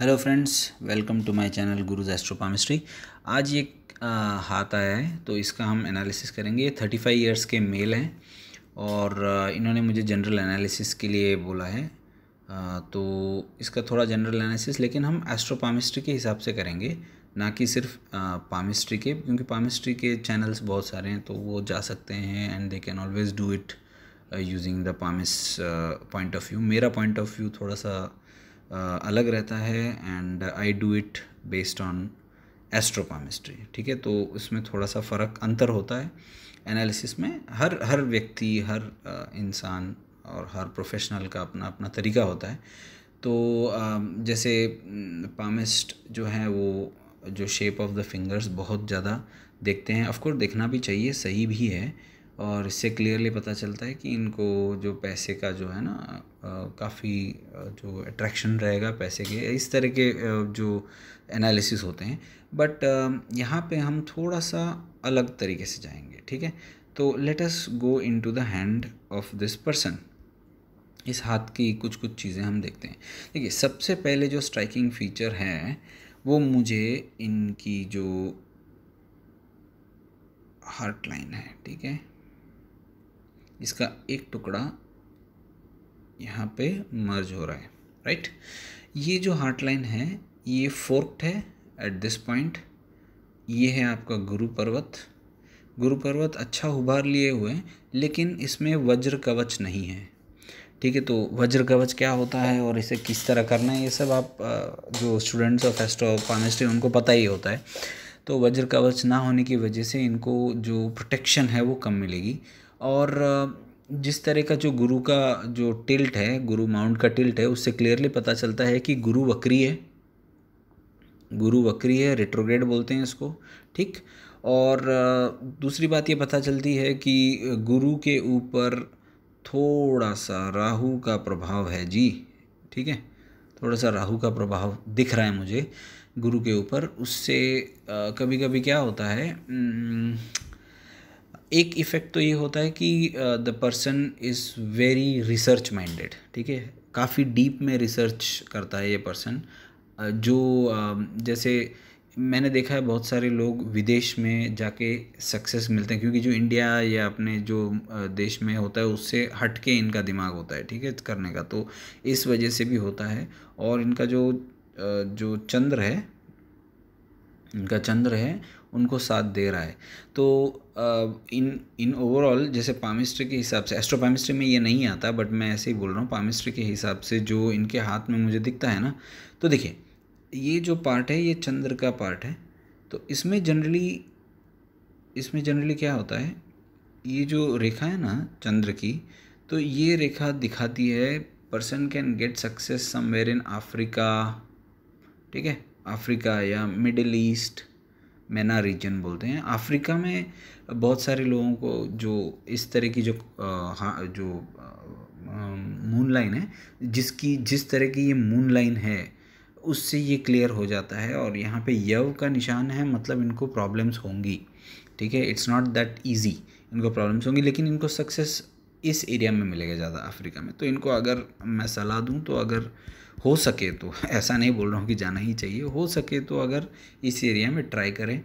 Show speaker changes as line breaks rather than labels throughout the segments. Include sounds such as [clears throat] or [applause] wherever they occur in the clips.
hello friends welcome to my channel gurus astropalmistry आज ये हाथ आया है तो इसका हम एनालिसिस करेंगे ये थर्टी फाइव ईयर्स के मेल हैं और इन्होंने मुझे जनरल एनालिसिस के लिए बोला है आ, तो इसका थोड़ा जनरल एनालिसिस लेकिन हम एस्ट्रोपामिस्ट्री के हिसाब से करेंगे ना कि सिर्फ पामिस्ट्री के क्योंकि पामिस्ट्री के चैनल्स बहुत सारे हैं तो वो जा सकते हैं and they can always do it using the palmist's point of view मेरा पॉइंट ऑफ व्यू थोड़ा सा अलग रहता है and I do it based on astropalmistry ठीक है तो उसमें थोड़ा सा फ़र्क अंतर होता है एनालिसिस में हर हर व्यक्ति हर इंसान और हर प्रोफेशनल का अपना अपना तरीका होता है तो जैसे पामिस्ट जो हैं वो जो शेप ऑफ द फिंगर्स बहुत ज़्यादा देखते हैं ऑफकोर्स देखना भी चाहिए सही भी है और इससे क्लियरली पता चलता है कि इनको जो पैसे का जो है ना काफ़ी जो अट्रैक्शन रहेगा पैसे के इस तरह के जो एनालिसिस होते हैं बट यहाँ पे हम थोड़ा सा अलग तरीके से जाएंगे ठीक है तो let us go into the hand of this person इस हाथ की कुछ कुछ चीज़ें हम देखते हैं देखिए सबसे पहले जो स्ट्राइकिंग फीचर है वो मुझे इनकी जो हार्ट लाइन है ठीक है इसका एक टुकड़ा यहाँ पे मर्ज हो रहा है राइट ये जो हार्ट लाइन है ये फोर्क्ड है एट दिस पॉइंट ये है आपका गुरु पर्वत गुरु पर्वत अच्छा उभार लिए हुए हैं लेकिन इसमें वज्र कवच नहीं है ठीक है तो वज्र कवच क्या होता है और इसे किस तरह करना है ये सब आप जो स्टूडेंट्स ऑफ एस्ट्रो पामिस्ट्री उनको पता ही होता है तो वज्र कवच ना होने की वजह से इनको जो प्रोटेक्शन है वो कम मिलेगी और जिस तरह का जो गुरु का जो टिल्ट है गुरु माउंट का टिल्ट है उससे क्लियरली पता चलता है कि गुरु वक्री है गुरु वक्री है रेट्रोग्रेड बोलते हैं इसको ठीक और दूसरी बात ये पता चलती है कि गुरु के ऊपर थोड़ा सा राहु का प्रभाव है जी ठीक है थोड़ा सा राहु का प्रभाव दिख रहा है मुझे गुरु के ऊपर उससे कभी कभी क्या होता है एक इफ़ेक्ट तो ये होता है कि the person is very research minded ठीक है काफ़ी डीप में रिसर्च करता है ये पर्सन जो जैसे मैंने देखा है बहुत सारे लोग विदेश में जाके सक्सेस मिलते हैं क्योंकि जो इंडिया या अपने जो देश में होता है उससे हट के इनका दिमाग होता है ठीक है करने का तो इस वजह से भी होता है और इनका जो जो चंद्र है इनका चंद्र है उनको साथ दे रहा है तो इन इन ओवरऑल जैसे पामिस्ट्री के हिसाब से एस्ट्रोपामिस्ट्री में ये नहीं आता बट मैं ऐसे ही बोल रहा हूँ पामिस्ट्री के हिसाब से जो इनके हाथ में मुझे दिखता है ना तो देखिए ये जो पार्ट है ये चंद्र का पार्ट है तो इसमें जनरली इसमें जनरली क्या होता है ये जो रेखा है ना चंद्र की तो ये रेखा दिखाती है person can get success somewhere in Africa ठीक है अफ्रीका या मिडिल ईस्ट मैना रीजन बोलते हैं अफ्रीका में बहुत सारे लोगों को जो इस तरह की जो आ, हाँ, जो मून लाइन है जिसकी जिस तरह की ये मून लाइन है उससे ये क्लियर हो जाता है और यहाँ पे यव का निशान है मतलब इनको प्रॉब्लम्स होंगी ठीक है इट्स नॉट दैट ईजी इनको प्रॉब्लम्स होंगी लेकिन इनको सक्सेस इस एरिया में मिलेगा ज़्यादा अफ्रीका में तो इनको अगर मैं सलाह दूँ तो अगर हो सके तो ऐसा नहीं बोल रहा हूँ कि जाना ही चाहिए हो सके तो अगर इस एरिया में ट्राई करें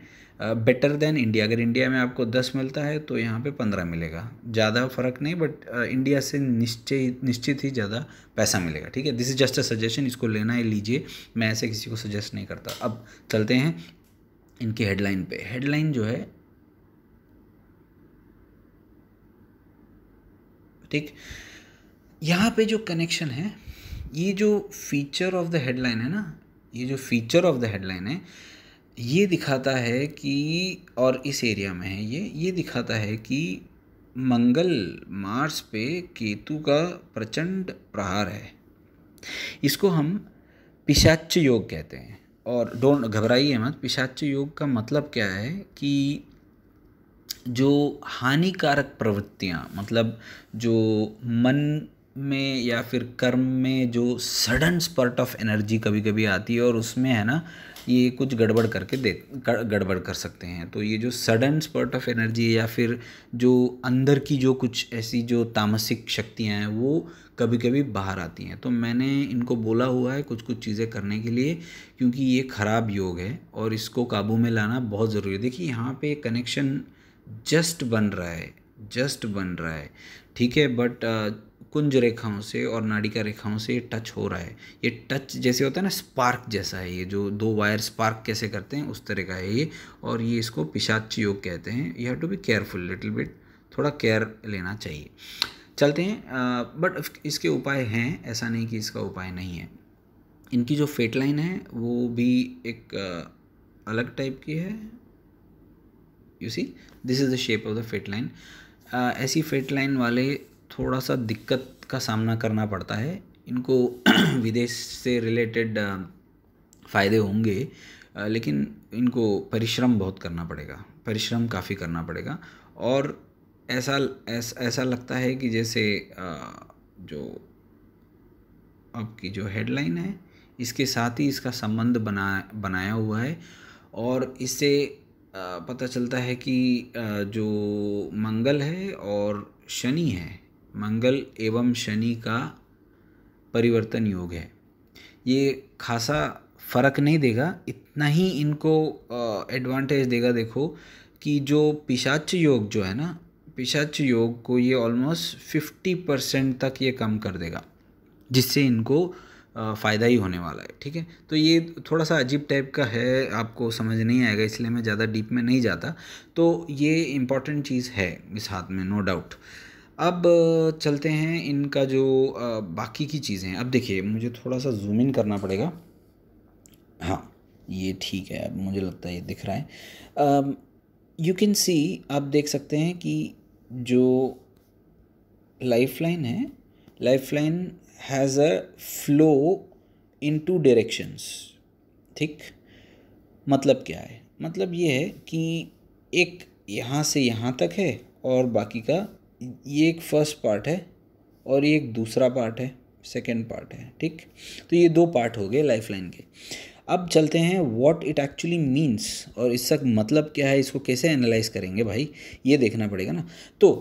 बेटर देन इंडिया अगर इंडिया में आपको दस मिलता है तो यहाँ पे पंद्रह मिलेगा ज़्यादा फ़र्क नहीं बट इंडिया से निश्चय निश्चित ही ज़्यादा पैसा मिलेगा ठीक है this is just a suggestion इसको लेना है लीजिए मैं ऐसे किसी को सजेस्ट नहीं करता अब चलते हैं इनकी हेडलाइन पे हेडलाइन जो है ठीक यहाँ पे जो कनेक्शन है ये जो फीचर ऑफ द हेडलाइन है ना ये जो फीचर ऑफ द हेडलाइन है ये दिखाता है कि और इस एरिया में है ये ये दिखाता है कि मंगल मार्स पे केतु का प्रचंड प्रहार है इसको हम पिशाच योग कहते हैं और डोंट घबराइए मत पिशाच योग का मतलब क्या है कि जो हानिकारक प्रवृत्तियाँ मतलब जो मन में या फिर कर्म में जो सडन स्पर्ट ऑफ एनर्जी कभी कभी आती है और उसमें है ना ये कुछ गड़बड़ करके दे गड़बड़ कर सकते हैं तो ये जो सडन स्पर्ट ऑफ एनर्जी या फिर जो अंदर की जो कुछ ऐसी जो तामसिक शक्तियाँ हैं वो कभी कभी बाहर आती हैं तो मैंने इनको बोला हुआ है कुछ कुछ चीज़ें करने के लिए क्योंकि ये ख़राब योग है और इसको काबू में लाना बहुत ज़रूरी है देखिए यहाँ पे कनेक्शन जस्ट बन रहा है जस्ट बन रहा है ठीक है बट कुंज रेखाओं से और नाड़िका रेखाओं से ये टच हो रहा है ये टच जैसे होता है ना स्पार्क जैसा है ये जो दो वायर स्पार्क कैसे करते हैं उस तरह का है ये और ये इसको पिशाच योग कहते हैं you have to be careful little bit थोड़ा केयर लेना चाहिए चलते हैं बट इसके उपाय हैं ऐसा नहीं कि इसका उपाय नहीं है इनकी जो फेट लाइन है वो भी एक अलग टाइप की है you see this is the shape of the fate line ऐसी फेट लाइन वाले थोड़ा सा दिक्कत का सामना करना पड़ता है इनको [clears throat] विदेश से रिलेटेड फ़ायदे होंगे लेकिन इनको परिश्रम बहुत करना पड़ेगा परिश्रम काफ़ी करना पड़ेगा और ऐसा ऐस, ऐसा लगता है कि जैसे जो आपकी जो हेडलाइन है इसके साथ ही इसका संबंध बना बनाया हुआ है और इससे पता चलता है कि जो मंगल है और शनि है मंगल एवं शनि का परिवर्तन योग है ये खासा फ़र्क नहीं देगा इतना ही इनको एडवांटेज देगा देखो कि जो पिशाच योग जो है ना पिशाच योग को ये ऑलमोस्ट फिफ्टी परसेंट तक ये कम कर देगा जिससे इनको फ़ायदा ही होने वाला है ठीक है तो ये थोड़ा सा अजीब टाइप का है आपको समझ नहीं आएगा इसलिए मैं ज़्यादा डीप में नहीं जाता तो ये इम्पॉर्टेंट चीज़ है इस हाथ में नो डाउट अब चलते हैं इनका जो बाकी की चीज़ें हैं अब देखिए मुझे थोड़ा सा जूम इन करना पड़ेगा हाँ ये ठीक है अब मुझे लगता है ये दिख रहा है यू कैन सी आप देख सकते हैं कि जो लाइफलाइन है lifeline has a flow in two directions ठीक मतलब क्या है मतलब ये है कि एक यहाँ से यहाँ तक है और बाकी का ये एक फर्स्ट पार्ट है और ये एक दूसरा पार्ट है सेकेंड पार्ट है ठीक तो ये दो पार्ट हो गए लाइफ लाइन के अब चलते हैं वॉट इट एक्चुअली मीन्स और इसका मतलब क्या है इसको कैसे एनालाइज करेंगे भाई ये देखना पड़ेगा ना तो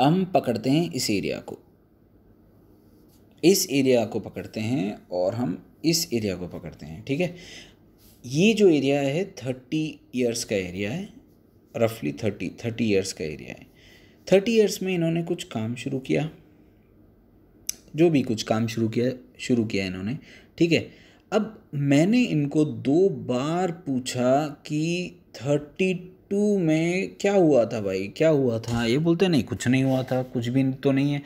हम पकड़ते हैं इस एरिया को इस एरिया को पकड़ते हैं और हम इस एरिया को पकड़ते हैं ठीक है ये जो एरिया है थर्टी ईयर्स का एरिया है रफली थर्टी थर्टी ईयर्स का एरिया है थर्टी ईयर्स में इन्होंने कुछ काम शुरू किया जो भी कुछ काम शुरू किया शुरू किया इन्होंने ठीक है अब मैंने इनको दो बार पूछा कि थर्टी टू में क्या हुआ था भाई क्या हुआ था ये बोलते नहीं कुछ नहीं हुआ था कुछ भी तो नहीं है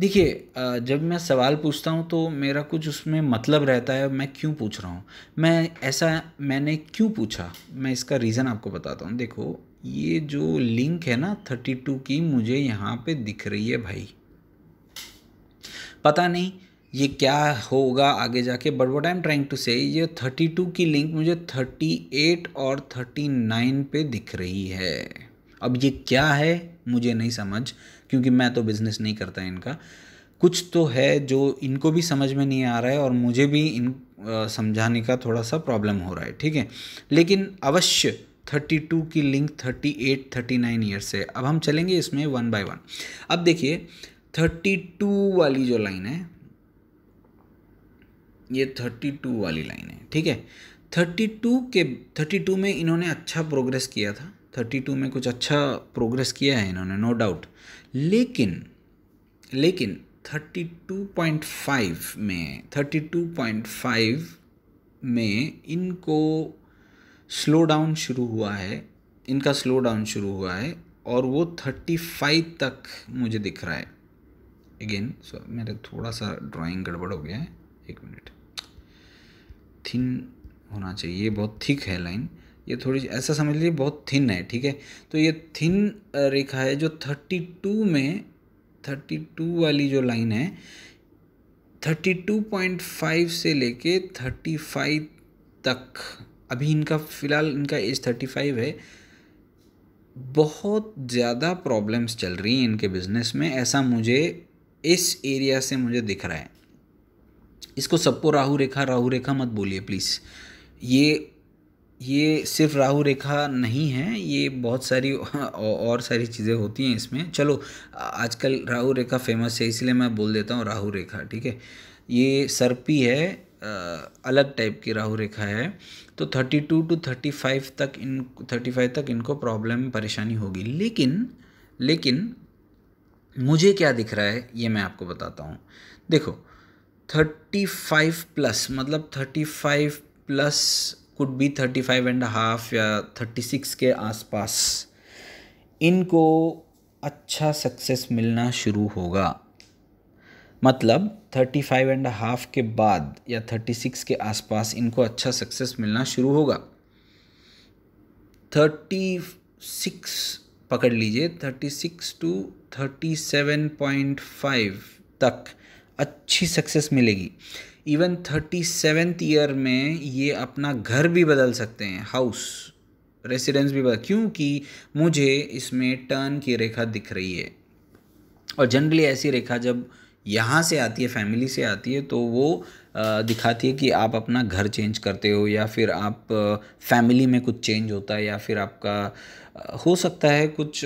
देखिए जब मैं सवाल पूछता हूँ तो मेरा कुछ उसमें मतलब रहता है मैं क्यों पूछ रहा हूँ मैं ऐसा मैंने क्यों पूछा मैं इसका रीज़न आपको बताता हूँ देखो ये जो लिंक है ना थर्टी टू की मुझे यहाँ पे दिख रही है भाई पता नहीं ये क्या होगा आगे जाके but what I am trying to say ये थर्टी टू की लिंक मुझे थर्टी एट और थर्टी नाइन पे दिख रही है अब ये क्या है मुझे नहीं समझ क्योंकि मैं तो बिज़नेस नहीं करता इनका कुछ तो है जो इनको भी समझ में नहीं आ रहा है और मुझे भी इन समझाने का थोड़ा सा प्रॉब्लम हो रहा है ठीक है लेकिन अवश्य थर्टी टू की link thirty eight thirty nine years है अब हम चलेंगे इसमें वन बाय वन अब देखिए थर्टी टू वाली जो लाइन है ये थर्टी टू वाली लाइन है ठीक है थर्टी टू के थर्टी टू में इन्होंने अच्छा प्रोग्रेस किया था थर्टी टू में कुछ अच्छा प्रोग्रेस किया है इन्होंने नो डाउट लेकिन लेकिन थर्टी टू पॉइंट फाइव में थर्टी टू पॉइंट फाइव में इनको स्लो डाउन शुरू हुआ है इनका स्लो डाउन शुरू हुआ है और वो थर्टी फाइव तक मुझे दिख रहा है अगेन सो मेरा थोड़ा सा ड्राइंग गड़बड़ हो गया है एक मिनट थिन होना चाहिए ये बहुत थिक है लाइन ये थोड़ी ऐसा समझ लीजिए बहुत थिन है ठीक है तो ये थिन रेखा है जो थर्टी टू में थर्टी टू वाली जो लाइन है थर्टी टू पॉइंट फाइव से लेके थर्टी फाइव तक अभी इनका फ़िलहाल इनका एज थर्टी फाइव है बहुत ज़्यादा प्रॉब्लम्स चल रही हैं इनके बिज़नेस में ऐसा मुझे इस एरिया से मुझे दिख रहा है इसको सबको राहु रेखा राहु रेखा मत बोलिए प्लीज़ ये ये सिर्फ राहु रेखा नहीं है ये बहुत सारी [laughs] और सारी चीज़ें होती हैं इसमें चलो आजकल राहु रेखा फेमस है इसलिए मैं बोल देता हूँ राहु रेखा ठीक है ये सर्पी है अलग टाइप की राहु रेखा है तो 32 टू 35 तक इन 35 तक इनको प्रॉब्लम परेशानी होगी लेकिन लेकिन मुझे क्या दिख रहा है ये मैं आपको बताता हूँ देखो 35 प्लस मतलब 35 plus could be 35 and half या 36 के आसपास इनको अच्छा सक्सेस मिलना शुरू होगा मतलब थर्टी फाइव एंड हाफ के बाद या थर्टी सिक्स के आसपास इनको अच्छा सक्सेस मिलना शुरू होगा थर्टी सिक्स पकड़ लीजिए thirty six to thirty seven point five तक अच्छी सक्सेस मिलेगी इवन थर्टी सेवेंथ ईयर में ये अपना घर भी बदल सकते हैं हाउस रेसिडेंस भी बदल क्योंकि मुझे इसमें टर्न की रेखा दिख रही है और जनरली ऐसी रेखा जब यहाँ से आती है फैमिली से आती है तो वो दिखाती है कि आप अपना घर चेंज करते हो या फिर आप फैमिली में कुछ चेंज होता है या फिर आपका हो सकता है कुछ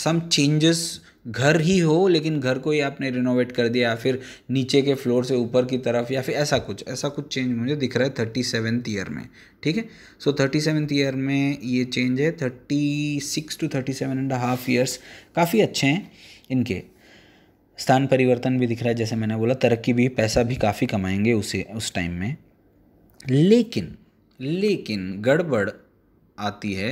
सम चेंजेस घर ही हो लेकिन घर को ही आपने रिनोवेट कर दिया या फिर नीचे के फ्लोर से ऊपर की तरफ या फिर ऐसा कुछ ऐसा कुछ चेंज मुझे दिख रहा है थर्टी सेवन्थ ईयर में ठीक है सो थर्टी सेवन्थ ईयर में ये चेंज है thirty six to thirty seven and half years काफ़ी अच्छे हैं इनके स्थान परिवर्तन भी दिख रहा है जैसे मैंने बोला तरक्की भी पैसा भी काफ़ी कमाएंगे उसे उस टाइम में लेकिन लेकिन गड़बड़ आती है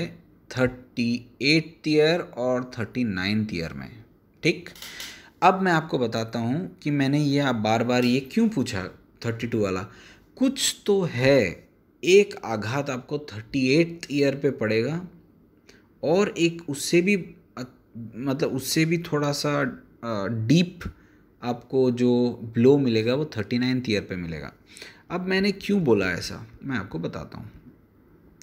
थर्टी एट ईयर और थर्टी नाइन्थ ईयर में ठीक अब मैं आपको बताता हूँ कि मैंने ये आप बार बार ये क्यों पूछा थर्टी टू वाला कुछ तो है एक आघात आपको थर्टी एट ईयर पे पड़ेगा और एक उससे भी मतलब उससे भी थोड़ा सा डीप आपको जो ब्लो मिलेगा वो थर्टी नाइन्थ ईयर पर मिलेगा अब मैंने क्यों बोला ऐसा मैं आपको बताता हूँ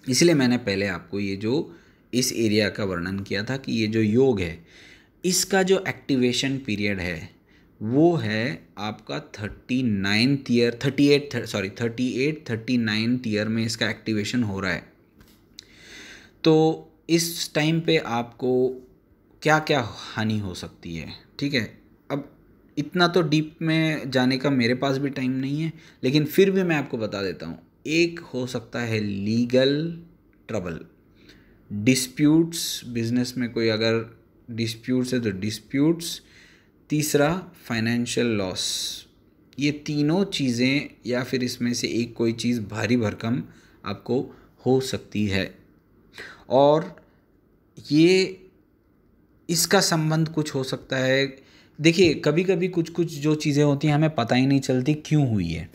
इसलिए मैंने पहले आपको ये जो इस एरिया का वर्णन किया था कि ये जो योग है इसका जो एक्टिवेशन पीरियड है वो है आपका thirty ninth year thirty eight sorry thirty eight thirty ninth year में इसका एक्टिवेशन हो रहा है तो इस टाइम पे आपको क्या क्या हानि हो सकती है ठीक है अब इतना तो डीप में जाने का मेरे पास भी टाइम नहीं है लेकिन फिर भी मैं आपको बता देता हूँ एक हो सकता है लीगल ट्रबल डिस्प्यूट्स बिजनेस में कोई अगर डिस्प्यूट्स है तो डिस्प्यूट्स तीसरा फाइनेंशियल लॉस ये तीनों चीज़ें या फिर इसमें से एक कोई चीज़ भारी भरकम आपको हो सकती है और ये इसका संबंध कुछ हो सकता है देखिए कभी कभी कुछ कुछ जो चीज़ें होती हैं हमें पता ही नहीं चलती क्यों हुई है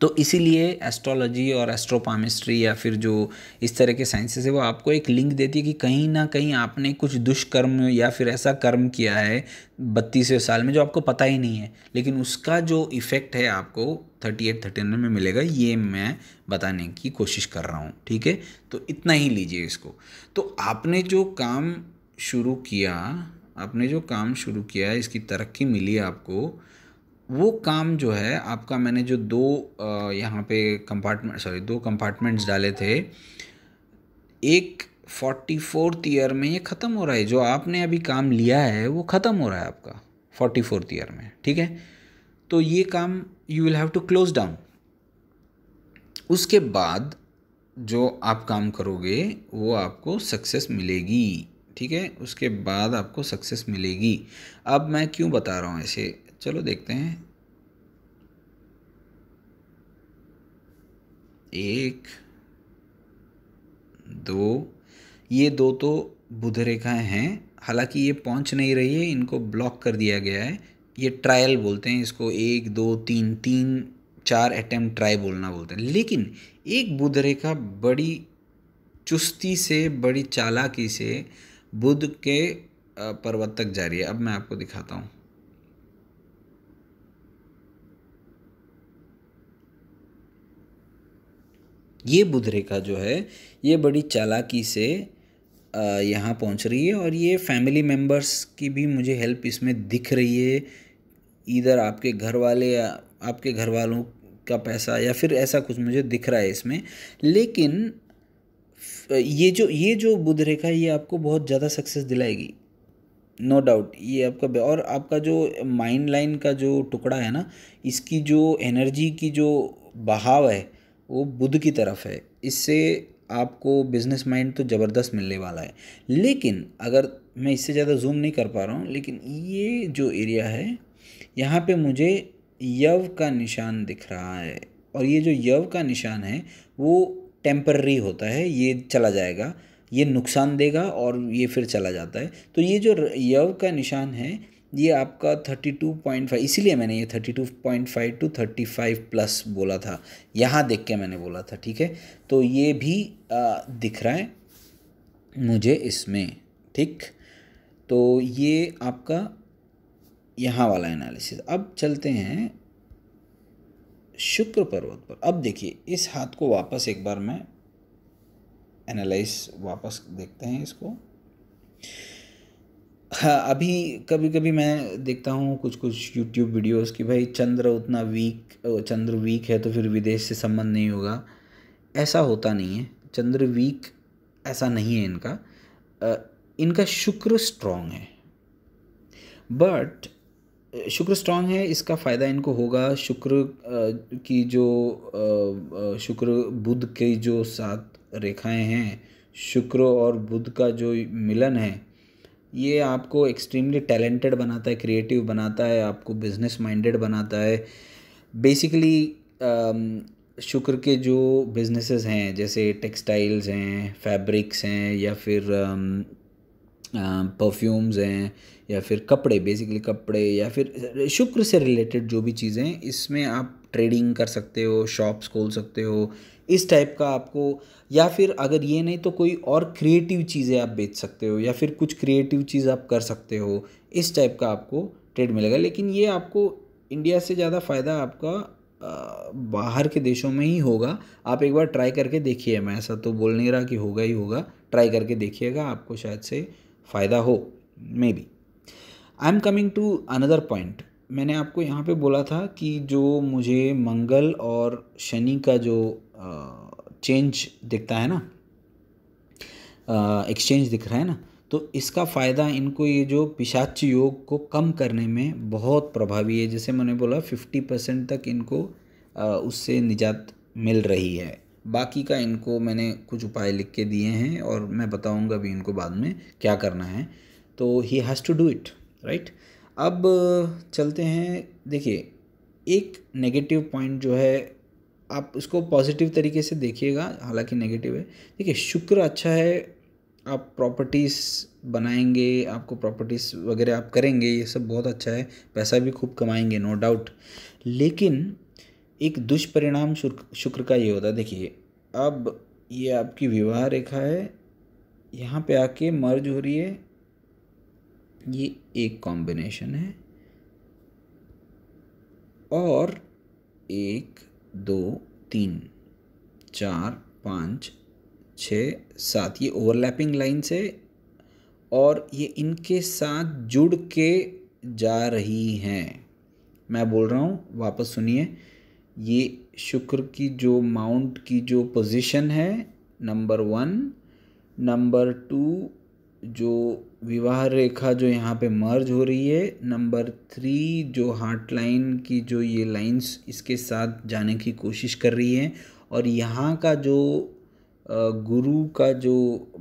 तो इसीलिए एस्ट्रोलॉजी और एस्ट्रोपामिस्ट्री या फिर जो इस तरह के साइंसेस है वो आपको एक लिंक देती है कि कहीं ना कहीं आपने कुछ दुष्कर्म या फिर ऐसा कर्म किया है बत्तीसवें साल में जो आपको पता ही नहीं है लेकिन उसका जो इफ़ेक्ट है आपको थर्टी एट थर्टी नाइन में मिलेगा ये मैं बताने की कोशिश कर रहा हूँ ठीक है तो इतना ही लीजिए इसको तो आपने जो काम शुरू किया आपने जो काम शुरू किया इसकी तरक्की मिली आपको वो काम जो है आपका मैंने जो दो यहाँ पे कंपार्टमेंट सॉरी दो कंपार्टमेंट्स डाले थे एक फोर्टी फोर्थ ईयर में ये ख़त्म हो रहा है जो आपने अभी काम लिया है वो ख़त्म हो रहा है आपका फोर्टी फोर्थ ईयर में ठीक है तो ये काम you will have to close down उसके बाद जो आप काम करोगे वो आपको सक्सेस मिलेगी ठीक है उसके बाद आपको सक्सेस मिलेगी अब मैं क्यों बता रहा हूँ ऐसे चलो देखते हैं एक दो ये दो तो बुध रेखाएं हैं हालांकि ये पहुंच नहीं रही है इनको ब्लॉक कर दिया गया है ये ट्रायल बोलते हैं इसको एक दो तीन तीन चार अटैम्प्ट ट्राई बोलना बोलते हैं लेकिन एक बुध रेखा बड़ी चुस्ती से बड़ी चालाकी से बुध के पर्वत तक जा रही है अब मैं आपको दिखाता हूँ ये बुध रेखा जो है ये बड़ी चालाकी से यहाँ पहुँच रही है और ये फैमिली मेम्बर्स की भी मुझे हेल्प इसमें दिख रही है इधर आपके घर वाले या आपके घर वालों का पैसा या फिर ऐसा कुछ मुझे दिख रहा है इसमें लेकिन ये जो ये जो बुध रेखा है ये आपको बहुत ज़्यादा सक्सेस दिलाएगी नो no डाउट ये आपका और आपका जो माइंड लाइन का जो टुकड़ा है ना इसकी जो एनर्जी की जो बहाव है वो बुध की तरफ है इससे आपको बिजनेस माइंड तो ज़बरदस्त मिलने वाला है लेकिन अगर मैं इससे ज़्यादा जूम नहीं कर पा रहा हूँ लेकिन ये जो एरिया है यहाँ पे मुझे यव का निशान दिख रहा है और ये जो यव का निशान है वो टेम्पररी होता है ये चला जाएगा ये नुकसान देगा और ये फिर चला जाता है तो ये जो यव का निशान है ये आपका थर्टी टू पॉइंट फाइव इसीलिए मैंने ये thirty two point five to thirty five plus बोला था यहाँ देख के मैंने बोला था ठीक है तो ये भी आ, दिख रहा है मुझे इसमें ठीक तो ये आपका यहाँ वाला एनालिसिस अब चलते हैं शुक्र पर्वत पर अब देखिए इस हाथ को वापस एक बार मैं एनालाइज वापस देखते हैं इसको हाँ अभी कभी कभी मैं देखता हूँ कुछ कुछ यूट्यूब वीडियोस कि भाई चंद्र उतना वीक चंद्र वीक है तो फिर विदेश से संबंध नहीं होगा ऐसा होता नहीं है चंद्र वीक ऐसा नहीं है इनका इनका शुक्र स्ट्रांग है बट शुक्र स्ट्रांग है इसका फ़ायदा इनको होगा शुक्र की जो शुक्र बुद्ध की जो सात रेखाएं हैं शुक्र और बुद्ध का जो मिलन है ये आपको एक्सट्रीमली टैलेंटेड बनाता है क्रिएटिव बनाता है आपको बिजनेस माइंडेड बनाता है बेसिकली शुक्र के जो बिजनेसेस हैं जैसे टेक्सटाइल्स हैं फैब्रिक्स हैं या फिर परफ्यूम्स हैं या फिर कपड़े बेसिकली कपड़े या फिर शुक्र से रिलेटेड जो भी चीज़ें इसमें आप ट्रेडिंग कर सकते हो शॉप्स खोल सकते हो इस टाइप का आपको या फिर अगर ये नहीं तो कोई और क्रिएटिव चीज़ें आप बेच सकते हो या फिर कुछ क्रिएटिव चीज़ आप कर सकते हो इस टाइप का आपको ट्रेड मिलेगा लेकिन ये आपको इंडिया से ज़्यादा फ़ायदा आपका बाहर के देशों में ही होगा आप एक बार ट्राई करके देखिए मैं ऐसा तो बोल नहीं रहा कि होगा ही होगा ट्राई करके देखिएगा आपको शायद से फ़ायदा हो maybe I am coming to another point मैंने आपको यहाँ पे बोला था कि जो मुझे मंगल और शनि का जो चेंज दिखता है ना एक्सचेंज दिख रहा है ना तो इसका फ़ायदा इनको ये जो पिशाच योग को कम करने में बहुत प्रभावी है जैसे मैंने बोला फिफ्टी परसेंट तक इनको उससे निजात मिल रही है बाकी का इनको मैंने कुछ उपाय लिख के दिए हैं और मैं बताऊंगा भी इनको बाद में क्या करना है तो he has to do it right अब चलते हैं देखिए एक नेगेटिव पॉइंट जो है आप उसको पॉजिटिव तरीके से देखिएगा हालांकि नेगेटिव है देखिए शुक्र अच्छा है आप प्रॉपर्टीज़ बनाएंगे आपको प्रॉपर्टीज़ वगैरह आप करेंगे ये सब बहुत अच्छा है पैसा भी खूब कमाएंगे नो डाउट लेकिन एक दुष्परिणाम शुक्र का ये होता है देखिए अब ये आपकी विवाह रेखा है यहाँ पे आके मर्ज हो रही है ये एक कॉम्बिनेशन है और एक दो तीन चार पाँच छ सात ये ओवरलैपिंग लाइन्स है और ये इनके साथ जुड़ के जा रही हैं मैं बोल रहा हूँ वापस सुनिए ये शुक्र की जो माउंट की जो पोजीशन है नंबर वन नंबर टू जो विवाह रेखा जो यहाँ पे मर्ज हो रही है नंबर थ्री जो हार्ट लाइन की जो ये लाइंस इसके साथ जाने की कोशिश कर रही है और यहाँ का जो गुरु का जो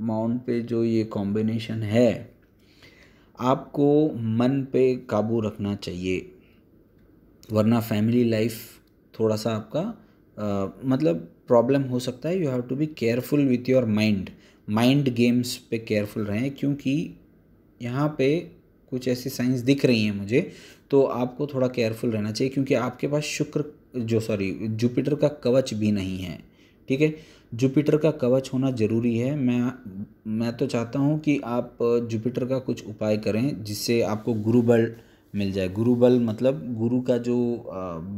माउंट पे जो ये कॉम्बिनेशन है आपको मन पे काबू रखना चाहिए वरना फैमिली लाइफ थोड़ा सा आपका आ, मतलब प्रॉब्लम हो सकता है you have to be careful with your mind mind games पे केयरफुल रहें क्योंकि यहाँ पे कुछ ऐसी साइंस दिख रही हैं मुझे तो आपको थोड़ा केयरफुल रहना चाहिए क्योंकि आपके पास शुक्र जो सॉरी जुपिटर का कवच भी नहीं है ठीक है जुपिटर का कवच होना ज़रूरी है मैं मैं तो चाहता हूँ कि आप जुपिटर का कुछ उपाय करें जिससे आपको गुरुबल मिल जाए गुरु बल मतलब गुरु का जो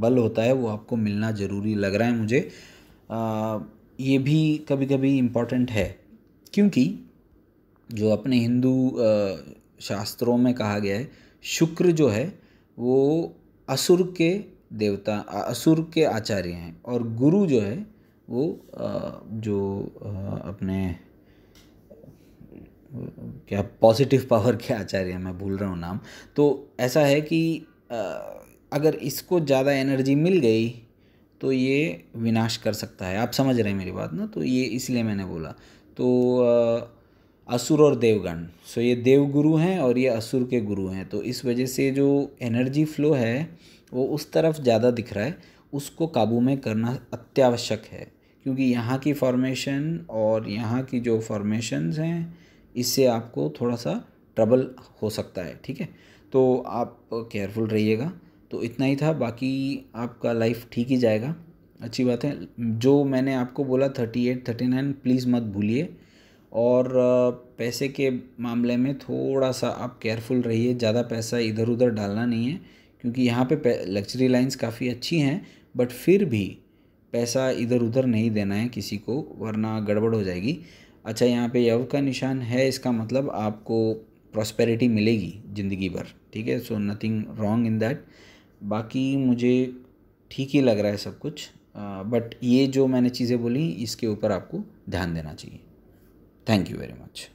बल होता है वो आपको मिलना ज़रूरी लग रहा है मुझे ये भी कभी कभी इम्पॉर्टेंट है क्योंकि जो अपने हिंदू शास्त्रों में कहा गया है शुक्र जो है वो असुर के देवता असुर के आचार्य हैं और गुरु जो है वो जो अपने क्या पॉजिटिव पावर के आचार्य मैं भूल रहा हूँ नाम तो ऐसा है कि अगर इसको ज़्यादा एनर्जी मिल गई तो ये विनाश कर सकता है आप समझ रहे हैं मेरी बात ना तो ये इसलिए मैंने बोला तो असुर और देवगण सो ये देव गुरु हैं और ये असुर के गुरु हैं तो इस वजह से जो एनर्जी फ्लो है वो उस तरफ ज़्यादा दिख रहा है उसको काबू में करना अत्यावश्यक है क्योंकि यहाँ की फॉर्मेशन और यहाँ की जो फॉर्मेशंस हैं इससे आपको थोड़ा सा ट्रबल हो सकता है ठीक है तो आप केयरफुल रहिएगा तो इतना ही था बाकी आपका लाइफ ठीक ही जाएगा अच्छी बात है जो मैंने आपको बोला thirty eight thirty nine please मत भूलिए और पैसे के मामले में थोड़ा सा आप केयरफुल रहिए ज़्यादा पैसा इधर उधर डालना नहीं है क्योंकि यहाँ पे लग्जरी लाइंस काफ़ी अच्छी हैं बट फिर भी पैसा इधर उधर नहीं देना है किसी को वरना गड़बड़ हो जाएगी अच्छा यहाँ पे यव का निशान है इसका मतलब आपको प्रॉस्पेरिटी मिलेगी ज़िंदगी भर ठीक है so nothing wrong in that बाकी मुझे ठीक ही लग रहा है सब कुछ बट ये जो मैंने चीज़ें बोली इसके ऊपर आपको ध्यान देना चाहिए थैंक यू वेरी मच